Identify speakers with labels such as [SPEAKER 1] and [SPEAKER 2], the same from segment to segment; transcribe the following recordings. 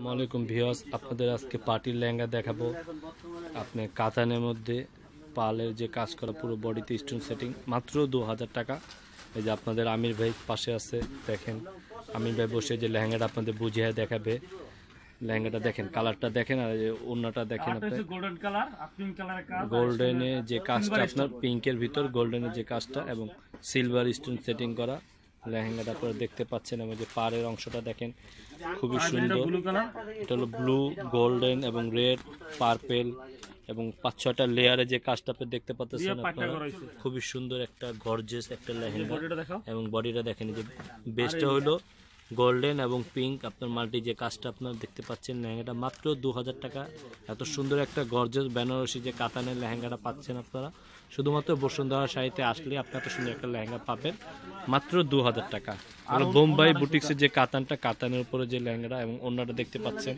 [SPEAKER 1] আসসালামাইকুম ভিওস আপনাদের আজকে পার্টির লেহেঙ্গা দেখাবো আপনি কাতানের মধ্যে পালের যে কাজ করা পুরো বডিতে স্টোন সেটিং মাত্র দু হাজার টাকা এই যে আপনাদের আমির ভাই পাশে আছে দেখেন আমির ভাই বসে যে লেহেঙ্গাটা আপনাদের বুঝিয়ে দেখাবে লেহেঙ্গাটা দেখেন কালারটা দেখেন আর ওড়নাটা দেখেন গোল্ডেনে যে কাজটা আপনার পিঙ্কের ভিতর গোল্ডেনের যে কাজটা এবং সিলভার স্টোন সেটিং করা লেহেঙ্গাটা আপনারা দেখতে পাচ্ছেন এবং যে পাড়ের অংশটা দেখেন খুবই সুন্দর এটা হলো ব্লু গোল্ডেন এবং রেড পার্পেল এবং পাঁচ ছটা লেয়ারে যে কাজটা আপনি দেখতে পাচ্ছেন আপনারা খুবই সুন্দর একটা গর্জেস একটা লেহেঙ্গা এবং বডিটা দেখেন যে বেস্টটা হলো গোল্ডেন এবং পিঙ্ক আপনার মাল্টি যে কাজটা আপনার দেখতে পাচ্ছেন লেহেঙ্গাটা মাত্র দু টাকা এত সুন্দর একটা গর্জেস বেনারসি যে কাতানের লেহেঙ্গাটা পাচ্ছেন আপনারা শুধুমাত্র বসুন্ধরা শাড়িতে আসলে আপনি এত সুন্দর একটা লেহেঙ্গা পাবেন মাত্র দু টাকা আর বোম্বাই বুটিক্সের যে কাতানটা কাতানের উপরে যে লেহেঙ্গাটা এবং ওনারটা দেখতে পাচ্ছেন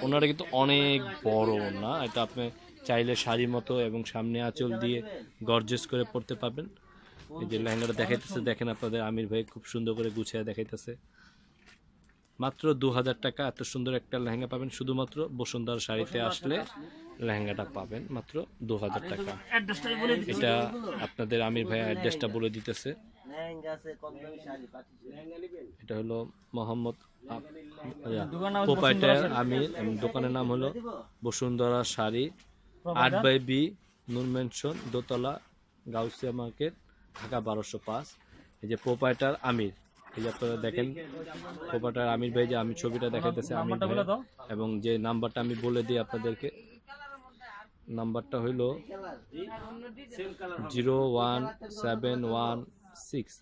[SPEAKER 1] আপনার কিন্তু অনেক বড় ওনা এটা আপনি চাইলে শাড়ি মতো এবং সামনে আঁচল দিয়ে গর্জেস করে পড়তে পাবেন এই যে লেহেঙ্গাটা দেখাইতেছে দেখেন আপনাদের আমির ভাই খুব সুন্দর করে গুছিয়ে দেখাইতেছে মাত্র দু হাজার টাকা এত সুন্দর একটা লেহেঙ্গা পাবেন শুধুমাত্র বসুন্ধরা শাড়িতে আসলে লেহেঙ্গাটা পাবেন মাত্র দু হাজার টাকা এটা আপনাদের আমির ভাই অ্যাড্রেসটা বলে দিতেছে এটা হলো মোহাম্মদ প্রোপাইটার আমির দোকানের নাম হলো বসুন্ধরা শাড়ি আট বাই বি নুন মেনশন দোতলা গাউসিয়া মার্কেট ঢাকা বারোশো পাঁচ এই যে প্রোপাইটার আমির এই আপনারা দেখেন কোপাটার আমির ভাই যে আমি ছবিটা দেখাইতেছে আমির ভাই এবং যে নাম্বারটা আমি বলে দিই আপনাদেরকে নাম্বারটা হইল zero one seven one six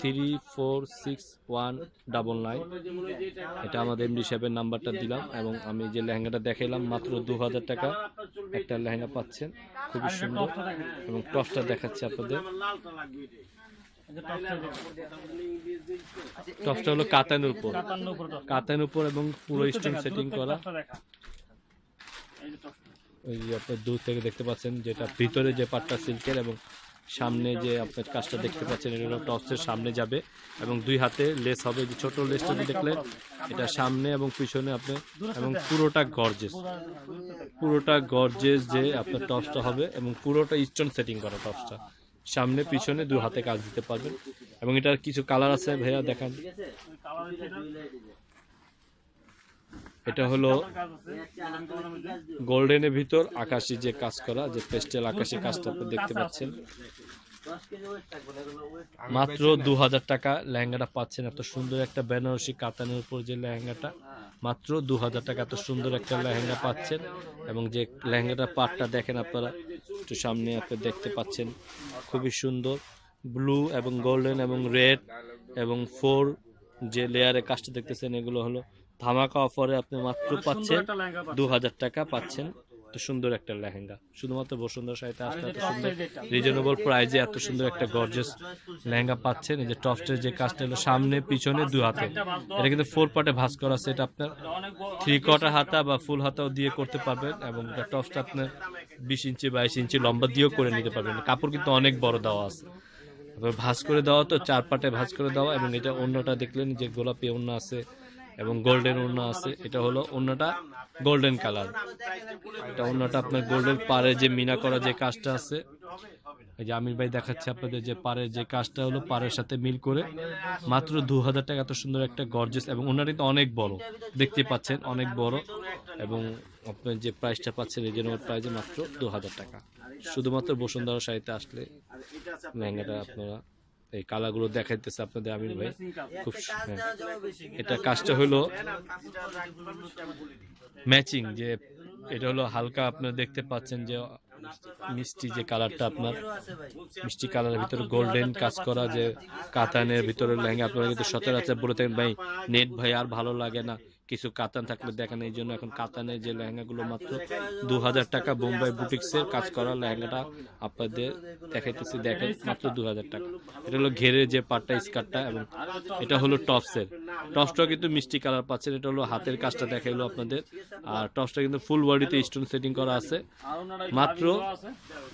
[SPEAKER 1] three four six one double nine এটা আমাদের এমডি সাহেবের নাম্বারটা দিলাম এবং আমি যে লেহেঙ্গাটা দেখাইলাম মাত্র দু হাজার টাকা একটা লেহেঙ্গা পাচ্ছেন খুবই সুন্দর এবং টপটা দেখাচ্ছি আপনাদের টপসটা আচ্ছা, হলো কাতানের উপর কাতান উপর এবং পুরো স্টোন সেটিং করা ওই যে আপনার দূর থেকে দেখতে পাচ্ছেন যেটা ভিতরে যে পাটটা সিল্কের এবং সামনে যে আপনার কাজটা দেখতে পাচ্ছেন এটা টপসের সামনে যাবে এবং দুই হাতে লেস হবে যে ছোট লেসটা দেখলেন এটা সামনে এবং পিছনে আপনি এবং পুরোটা গর্জেস পুরোটা গর্জেস যে আপনার টপসটা হবে এবং পুরোটা স্টোন সেটিং করা টপসটা সামনে পিছনে দু হাতে কাজ দিতে পারবেন এবং এটার কিছু কালার আছে ভাইয়া দেখান এটা হলো গোল্ডেনের ভিতর আকাশি যে কাজ করা যে পেস্টেল আকাশি কাজটা দেখতে পাচ্ছেন মাত্র দু হাজার টাকা লেহেঙ্গাটা পাচ্ছেন এত সুন্দর একটা বেনারসি কাতানের উপর যে লেহেঙ্গাটা মাত্র দু হাজার টাকা এত সুন্দর একটা লেহেঙ্গা পাচ্ছেন এবং যে লেহেঙ্গাটা পাটটা দেখেন আপনারা একটু সামনে আপনি দেখতে পাচ্ছেন খুবই সুন্দর ব্লু এবং গোল্ডেন এবং রেড এবং ফোর যে লেয়ারে কাজটা দেখতেছেন এগুলো হলো ধামাকা অফারে আপনি মাত্র পাচ্ছেন দু হাজার টাকা পাচ্ছেন এত সুন্দর একটা লেহেঙ্গা শুধুমাত্র বসুন্ধরা শাড়িতে আসলে এত সুন্দর রিজনেবল প্রাইজে এত সুন্দর একটা গর্জেস লেহেঙ্গা পাচ্ছেন এই যে টপসের যে কাজটা হলো সামনে পিছনে দু হাতে এটা কিন্তু ফোর পার্টে ভাস করা আছে আপনার থ্রি কটা হাতা বা ফুল হাতাও দিয়ে করতে পারবেন এবং টপসটা আপনার বিশ ইঞ্চি বাইশ ইঞ্চি লম্বা দিয়েও করে নিতে পারবেন কাপড় কিন্তু অনেক বড় দেওয়া আছে ভাস করে দেওয়া তো চার পাটে ভাস করে দেওয়া এবং এটা অন্যটা দেখলেন যে গোলাপি অন্য আছে এবং গোল্ডেন ওড়না আছে এটা হলো ওড়নাটা গোল্ডেন কালার এটা ওড়নাটা আপনার গোল্ডেন পারে যে মিনা করা যে কাজটা আছে এই যে আমির ভাই দেখাচ্ছে আপনাদের যে পারে যে কাজটা হলো পারের সাথে মিল করে মাত্র দু হাজার টাকা এত সুন্দর একটা গর্জেস এবং ওনার কিন্তু অনেক বড় দেখতে পাচ্ছেন অনেক বড় এবং আপনার যে প্রাইসটা পাচ্ছেন জন্য প্রাইস মাত্র দু হাজার টাকা শুধুমাত্র বসুন্ধরা শাড়িতে আসলে লেহেঙ্গাটা আপনারা এই কালাগুলো দেখাইতেছে আপনাদের আমির ভাই খুব হ্যাঁ। এটা কাজটা হলো ম্যাচিং যে এটা হলো হালকা আপনারা দেখতে পাচ্ছেন যে মিষ্টি যে কালারটা আপনার মিষ্টি কালারের ভিতরে গোল্ডেন কাজ করা যে কাতানের ভিতরে লেহেঙ্গা আপনারা কিন্তু সচরাচর বলে থাকেন ভাই নেট ভাই আর ভালো লাগে না কিছু কাতান থাকলে দেখেন এই জন্য এখন কাতানের যে লেহেঙ্গাগুলো মাত্র দু হাজার টাকা বোম্বাই বুটিক্সের কাজ করা লেহেঙ্গাটা আপনাদের দেখাইতেছি দেখেন মাত্র দু হাজার টাকা এটা হলো ঘেরের যে পাটটা স্কার্টটা এবং এটা হলো টপসের টপসটা কিন্তু মিষ্টি কালার পাচ্ছেন এটা হলো হাতের কাজটা দেখাইলো আপনাদের আর টপসটা কিন্তু ফুল বডিতে স্টোন সেটিং করা আছে মাত্র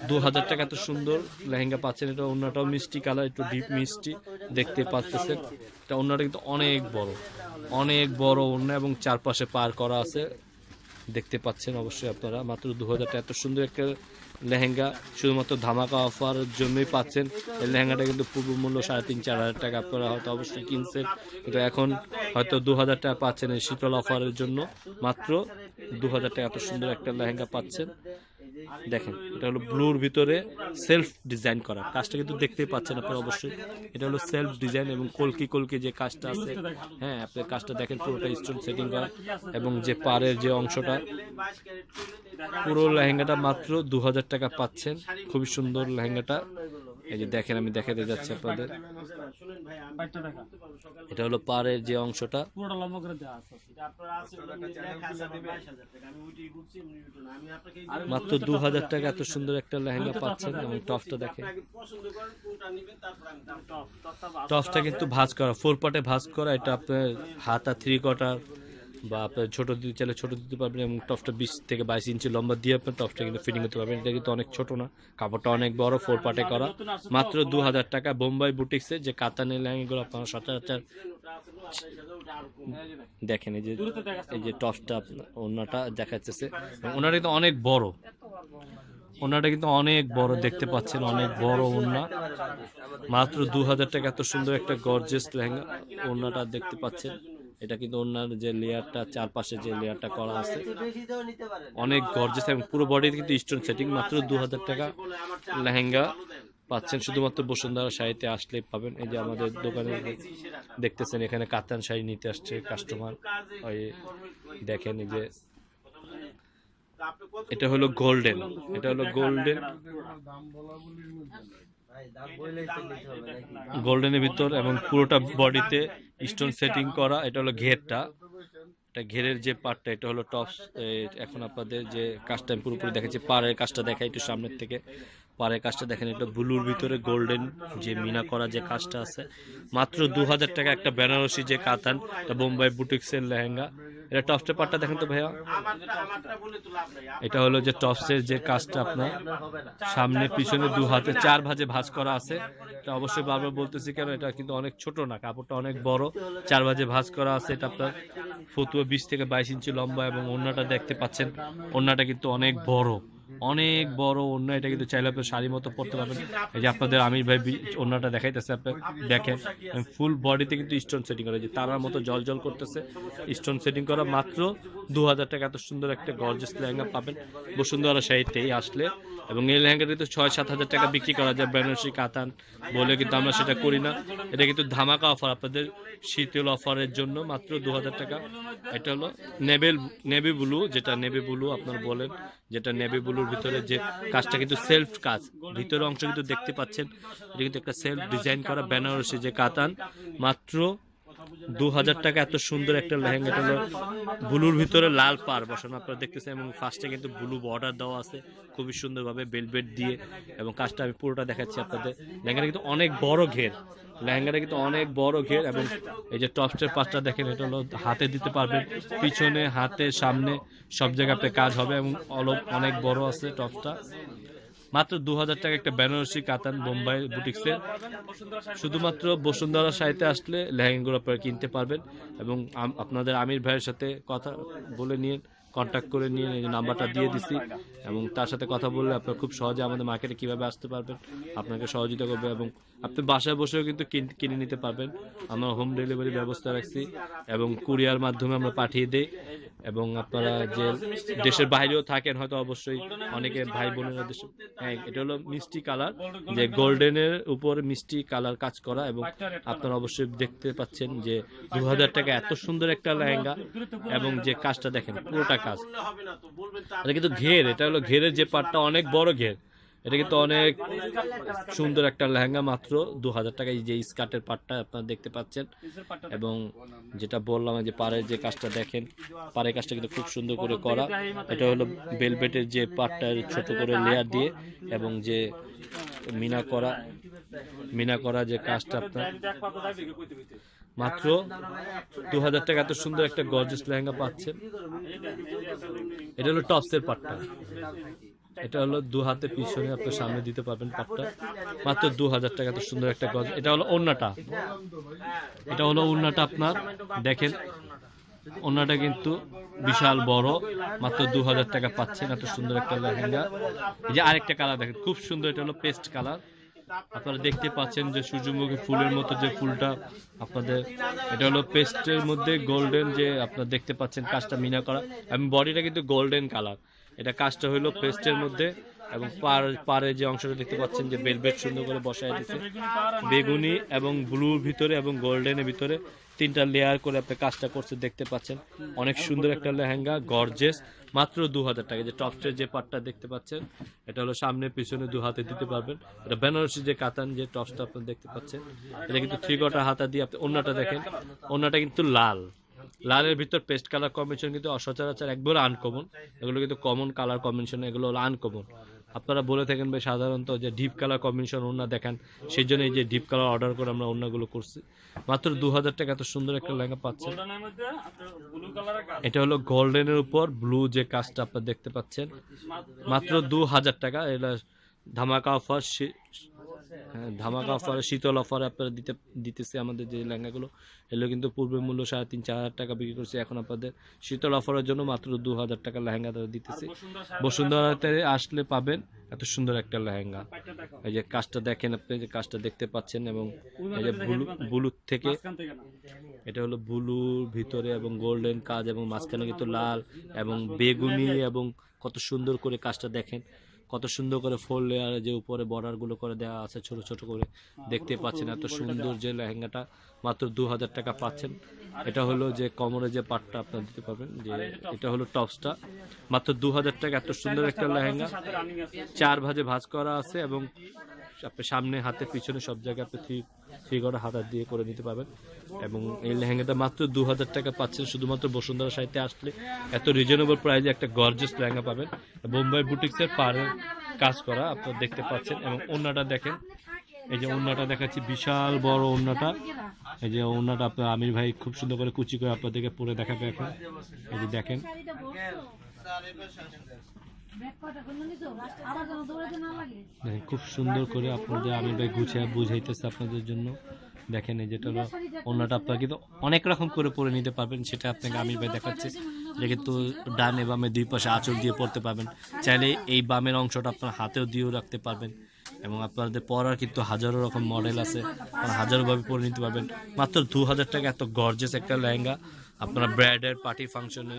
[SPEAKER 1] দু হাজার টাকা এত সুন্দর লেহেঙ্গা পাচ্ছেন এটা অন্যটাও মিষ্টি কালার একটু ডিপ মিষ্টি দেখতে পাচ্ছেন এটা অন্যটা কিন্তু অনেক বড় অনেক বড় অন্য এবং চারপাশে পার করা আছে দেখতে পাচ্ছেন অবশ্যই আপনারা মাত্র দু হাজারটা এত সুন্দর একটা লেহেঙ্গা শুধুমাত্র ধামাকা অফার জন্যই পাচ্ছেন এই লেহেঙ্গাটা কিন্তু পূর্ব মূল্য সাড়ে তিন চার হাজার টাকা আপনারা হয়তো অবশ্যই কিনছেন কিন্তু এখন হয়তো দু হাজার টাকা পাচ্ছেন এই শীতল অফারের জন্য মাত্র দু হাজার টাকা এত সুন্দর একটা লেহেঙ্গা পাচ্ছেন দেখেন এটা হলো ব্লুর ভিতরে সেলফ ডিজাইন করা কাজটা কিন্তু দেখতেই পাচ্ছেন আপনারা অবশ্যই এটা হলো সেলফ ডিজাইন এবং কলকি কলকি যে কাজটা আছে হ্যাঁ আপনি কাজটা দেখেন পুরোটা স্টোন সেটিং করা এবং যে পারের যে অংশটা পুরো লেহেঙ্গাটা মাত্র দু টাকা পাচ্ছেন খুবই সুন্দর লেহেঙ্গাটা এই যে দেখেন আমি দেখাতে যাচ্ছি আপনাদের এটা হলো পাড়ের যে অংশটা মাত্র দু হাজার টাকা এত সুন্দর একটা লেহেঙ্গা পাচ্ছেন এবং টপটা দেখেন টপটা কিন্তু ভাজ করা ফোর পাটে ভাজ করা এটা আপনার হাতা থ্রি কোয়ার্টার বা আপনার ছোটো দিতে চাইলে ছোটো দিতে পারবেন এবং টপটা বিশ থেকে বাইশ ইঞ্চি লম্বা দিয়ে আপনার টপটা কিন্তু ফিটিং করতে পারবেন এটা কিন্তু অনেক ছোটো না কাপড়টা অনেক বড় ফোর পার্টে করা মাত্র দু হাজার টাকা বোম্বাই বুটিক্সে যে কাতানের ল্যাঙ্গিগুলো আপনারা সচরাচর দেখেন এই যে এই যে টপটা ওনাটা দেখাচ্ছে ওনারা কিন্তু অনেক বড় ওনাটা কিন্তু অনেক বড় দেখতে পাচ্ছেন অনেক বড় ওনা মাত্র দু হাজার টাকা এত সুন্দর একটা গর্জেস লেহেঙ্গা ওনাটা দেখতে পাচ্ছেন এটা কিন্তু ওনার যে লেয়ারটা চারপাশে যে লেয়ারটা করা আচ্ছা, আছে অনেক গর্জেস এবং পুরো বডির কিন্তু স্টোন সেটিং মাত্র দু হাজার টাকা লেহেঙ্গা পাচ্ছেন শুধুমাত্র বসুন্ধরা শাড়িতে আসলে পাবেন এই যে আমাদের দোকানে দেখতেছেন এখানে কাতান শাড়ি নিতে আসছে কাস্টমার ওই দেখেন যে এটা হলো গোল্ডেন এটা হলো গোল্ডেন গোল্ডেনের ভিতর এবং পুরোটা বডিতে স্টোন সেটিং করা এটা হলো ঘেরটা এটা ঘেরের যে পার্টটা এটা হলো টপস এখন আপনাদের যে কাজটা আমি পুরোপুরি দেখাচ্ছি পাড়ের কাজটা দেখা একটু সামনের থেকে পারে কাজটা দেখেন এটা ব্লুর ভিতরে গোল্ডেন যে মিনা করা যে কাজটা আছে মাত্র দু হাজার টাকা একটা বেনারসি যে কাতান এটা বোম্বাই বুটিক্সের লেহেঙ্গা এটা টপসের পাটটা দেখেন তো ভাইয়া এটা হলো যে টপসের যে কাজটা আপনার সামনে পিছনে দু হাতে চার ভাজে ভাজ করা আছে এটা অবশ্যই বারবার বলতেছি কেন এটা কিন্তু অনেক ছোট না কাপড়টা অনেক বড় চার ভাজে ভাজ করা আছে এটা আপনার ফতুয়া বিশ থেকে বাইশ ইঞ্চি লম্বা এবং অন্যটা দেখতে পাচ্ছেন অন্যটা কিন্তু অনেক বড় অনেক বড় অন্য এটা কিন্তু চাইলে আপনি শাড়ির মতো পরতে পারবেন এই যে আপনাদের আমির ভাই অন্যটা দেখাইতেছে আপনি দেখেন ফুল বডিতে কিন্তু স্টোন সেটিং করা যে তারার মতো জল জল করতেছে স্টোন সেটিং করা মাত্র দু হাজার টাকা এত সুন্দর একটা গর্জেস লেহেঙ্গা পাবেন বসুন্ধরা সাইডটাই আসলে এবং এই লেহেঙ্গা কিন্তু ছয় সাত হাজার টাকা বিক্রি করা যায় বেনারসি কাতান বলে কিন্তু আমরা সেটা করি না এটা কিন্তু ধামাকা অফার আপনাদের শীতল অফারের জন্য মাত্র দু হাজার টাকা এটা হলো নেবেল নেভি ব্লু যেটা নেভি ব্লু আপনার বলেন যেটা নেভি ব্লুর ভিতরে যে কাজটা কিন্তু সেলফ কাজ ভিতরের অংশ কিন্তু দেখতে পাচ্ছেন এটা কিন্তু একটা সেলফ ডিজাইন করা বেনারসি যে কাতান মাত্র দু হাজার টাকা এত সুন্দর একটা লেহেঙ্গা ব্লুর ভিতরে লাল পার বসানো আপনারা দেখতেছেন এবং ফার্স্টে কিন্তু ব্লু বর্ডার দেওয়া আছে খুবই সুন্দরভাবে বেলবেট দিয়ে এবং কাজটা আমি পুরোটা দেখাচ্ছি আপনাদের লেহেঙ্গাটা কিন্তু অনেক বড় ঘের লেহেঙ্গাটা কিন্তু অনেক বড় ঘের এবং এই যে টপস্টের পাঁচটা দেখেন এটা হলো হাতে দিতে পারবেন পিছনে হাতে সামনে সব জায়গাতে কাজ হবে এবং অল অনেক বড় আছে টপসটা মাত্র দু হাজার টাকা একটা বেনারসি কাতান বোম্বাই বুটিক্সে শুধুমাত্র বসুন্ধরা সাহিতে আসলে লেহেঙ্গাগুলো আপনারা কিনতে পারবেন এবং আপনাদের আমির ভাইয়ের সাথে কথা বলে নিয়ে কন্ট্যাক্ট করে নিয়ে এই নাম্বারটা দিয়ে দিছি এবং তার সাথে কথা বললে আপনারা খুব সহজে আমাদের মার্কেটে কীভাবে আসতে পারবেন আপনাকে সহযোগিতা করবে এবং আপনি বাসায় বসেও কিন্তু কিনে নিতে পারবেন আমরা হোম ডেলিভারি ব্যবস্থা রাখছি এবং কুরিয়ার মাধ্যমে আমরা পাঠিয়ে দিই এবং আপনারা যে দেশের বাইরেও থাকেন হয়তো অবশ্যই অনেকে ভাই বোনেরা দেশে হ্যাঁ এটা হলো মিষ্টি কালার যে গোল্ডেনের উপর মিষ্টি কালার কাজ করা এবং আপনারা অবশ্যই দেখতে পাচ্ছেন যে দু হাজার টাকা এত সুন্দর একটা লেহেঙ্গা এবং যে কাজটা দেখেন পুরোটা কাজ এটা কিন্তু ঘের এটা হলো ঘেরের যে পাটটা অনেক বড় ঘের এটা কিন্তু অনেক সুন্দর একটা লেহেঙ্গা মাত্র দু হাজার টাকায় যে স্কার্টের পাটটা আপনারা দেখতে পাচ্ছেন এবং যেটা বললাম যে পাড়ের যে কাজটা দেখেন পাড়ের কাজটা কিন্তু খুব সুন্দর করে করা এটা হলো বেলবেটের যে পাটটা ছোট করে লেয়ার দিয়ে এবং যে মিনা করা মিনা করা যে কাজটা আপনার মাত্র দু হাজার টাকা এত সুন্দর একটা গর্জেস লেহেঙ্গা পাচ্ছেন এটা হলো টপসের পাটটা এটা হলো দু হাতে পিছনে আপনি সামনে দিতে পারবেন পাটটা মাত্র দু হাজার টাকা তো সুন্দর একটা গজ এটা হলো ওড়নাটা এটা হলো ওড়নাটা আপনার দেখেন ওনাটা কিন্তু বিশাল বড় মাত্র দু হাজার টাকা পাচ্ছেন এত সুন্দর একটা লেহেঙ্গা এই যে আরেকটা কালার দেখেন খুব সুন্দর এটা হলো পেস্ট কালার আপনারা দেখতে পাচ্ছেন যে সূর্যমুখী ফুলের মতো যে ফুলটা আপনাদের এটা হলো পেস্টের মধ্যে গোল্ডেন যে আপনারা দেখতে পাচ্ছেন কাজটা মিনা করা এবং বডিটা কিন্তু গোল্ডেন কালার এটা কাজটা হইলো ফেস্টের মধ্যে এবং পারে যে অংশটা দেখতে পাচ্ছেন যে বেলভেট সুন্দর করে বসায় দিচ্ছে বেগুনি এবং ব্লুর ভিতরে এবং গোল্ডেনের ভিতরে তিনটা লেয়ার করে আপনি কাজটা করছে দেখতে পাচ্ছেন অনেক সুন্দর একটা লেহেঙ্গা গর্জেস মাত্র দু হাজার টাকা যে টপসের যে পাটটা দেখতে পাচ্ছেন এটা হলো সামনে পিছনে দু হাতে দিতে পারবেন এটা বেনারসি যে কাতান যে টপসটা আপনি দেখতে পাচ্ছেন এটা কিন্তু থ্রি কটা হাতা দিয়ে আপনি অন্যটা দেখেন অন্যটা কিন্তু লাল লালের ভিতর পেস্ট কালার কম্বিনেশন কিন্তু অসচরাচর একবার আনকমন এগুলো কিন্তু কমন কালার কম্বিনেশন এগুলো হলো আনকমন আপনারা বলে থাকেন ভাই সাধারণত যে ডিপ কালার কম্বিনেশন ওনা দেখেন সেই জন্য এই যে ডিপ কালার অর্ডার করে আমরা ওনাগুলো করছি মাত্র দু হাজার টাকা এত সুন্দর একটা লেহেঙ্গা পাচ্ছেন এটা হলো গোল্ডেনের উপর ব্লু যে কাজটা আপনারা দেখতে পাচ্ছেন মাত্র দু হাজার টাকা এটা ধামাকা অফার হ্যাঁ, হ্যাঁ ধামাকা শীতল অফার আপনারা দিতে দিতেছে আমাদের যে হ্যাঁ। লেহেঙ্গাগুলো এগুলো কিন্তু পূর্বের মূল্য সাড়ে তিন চার হাজার টাকা বিক্রি করছে এখন আপনাদের শীতল অফারের জন্য মাত্র দু হাজার টাকা লেহেঙ্গা তারা দিতেছে বসুন্ধরাতে আসলে পাবেন এত সুন্দর একটা লেহেঙ্গা এই যে কাজটা দেখেন আপনি যে কাজটা দেখতে পাচ্ছেন এবং এই যে ব্লু থেকে এটা হলো ব্লুর ভিতরে এবং গোল্ডেন কাজ এবং মাঝখানে কিন্তু লাল এবং বেগুনি এবং কত সুন্দর করে কাজটা দেখেন কত সুন্দর করে ফোর লেয়ারে যে উপরে বর্ডার গুলো করে দেওয়া আছে ছোট ছোট করে হ্যাঁ, দেখতে পাচ্ছেন এত সুন্দর যে লেহেঙ্গাটা মাত্র দু হাজার টাকা পাচ্ছেন এটা হলো যে কমরে যে পাটটা আপনার দিতে পারবেন যে এটা হলো টপসটা মাত্র দু হাজার টাকা এত সুন্দর একটা লেহেঙ্গা চার ভাজে ভাজ করা আছে এবং আপনি সামনে হাতে পিছনে সব জায়গায় আপনি থ্রি থ্রি করে হাতার দিয়ে করে নিতে পারবেন এবং এই লেহেঙ্গাটা মাত্র দু হাজার টাকা পাচ্ছেন শুধুমাত্র বসুন্ধরা সাহিত্যে আসলে এত রিজনেবল প্রাইজে একটা গর্জেস লেহেঙ্গা পাবেন বোম্বাই বুটিক্সের পাড়ের কাজ করা আপনারা দেখতে পাচ্ছেন এবং অন্যটা দেখেন এই যে অন্যটা দেখাচ্ছি বিশাল বড় অন্যটা এই যে অন্যটা আপনার আমির ভাই খুব সুন্দর করে কুচি করে আপনাদেরকে পরে দেখাবে এখন এই যে দেখেন খুব সুন্দর করে আপনাদের আমির ভাই গুছিয়ে বুঝাইতেছে আপনাদের জন্য দেখেন এই যেটা অন্যটা ওনাটা আপনারা কিন্তু অনেক রকম করে পরে নিতে পারবেন সেটা আপনাকে আমি ভাই দেখাচ্ছি এটা কিন্তু ডানে বামে দুই পাশে আঁচল দিয়ে পরতে পারবেন আচ্ছা, চাইলে আচ্ছা। এই বামের অংশটা আপনার হাতেও দিয়েও রাখতে পারবেন এবং আপনাদের পরার কিন্তু হাজারো রকম মডেল আছে হাজারোভাবে পরে নিতে পারবেন মাত্র দু হাজার টাকা এত গর্জেস একটা লেহেঙ্গা আপনারা ব্র্যাডের পার্টি ফাংশনে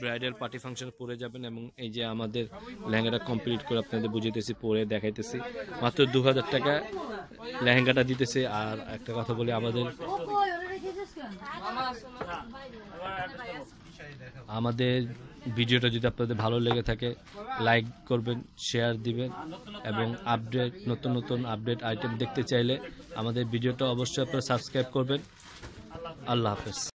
[SPEAKER 1] ব্রাইডাল পার্টি ফাংশন পরে যাবেন এবং এই যে আমাদের লেহেঙ্গাটা কমপ্লিট করে আপনাদের বুঝিয়েছি পরে দেখাইতেছি মাত্র দু হাজার টাকা লেহেঙ্গাটা দিতেছে আর একটা কথা বলি আমাদের আমাদের ভিডিওটা যদি আপনাদের ভালো লেগে থাকে লাইক করবেন শেয়ার দিবেন এবং আপডেট নতুন নতুন আপডেট আইটেম দেখতে চাইলে আমাদের ভিডিওটা অবশ্যই আপনারা সাবস্ক্রাইব করবেন আল্লাহ হাফেজ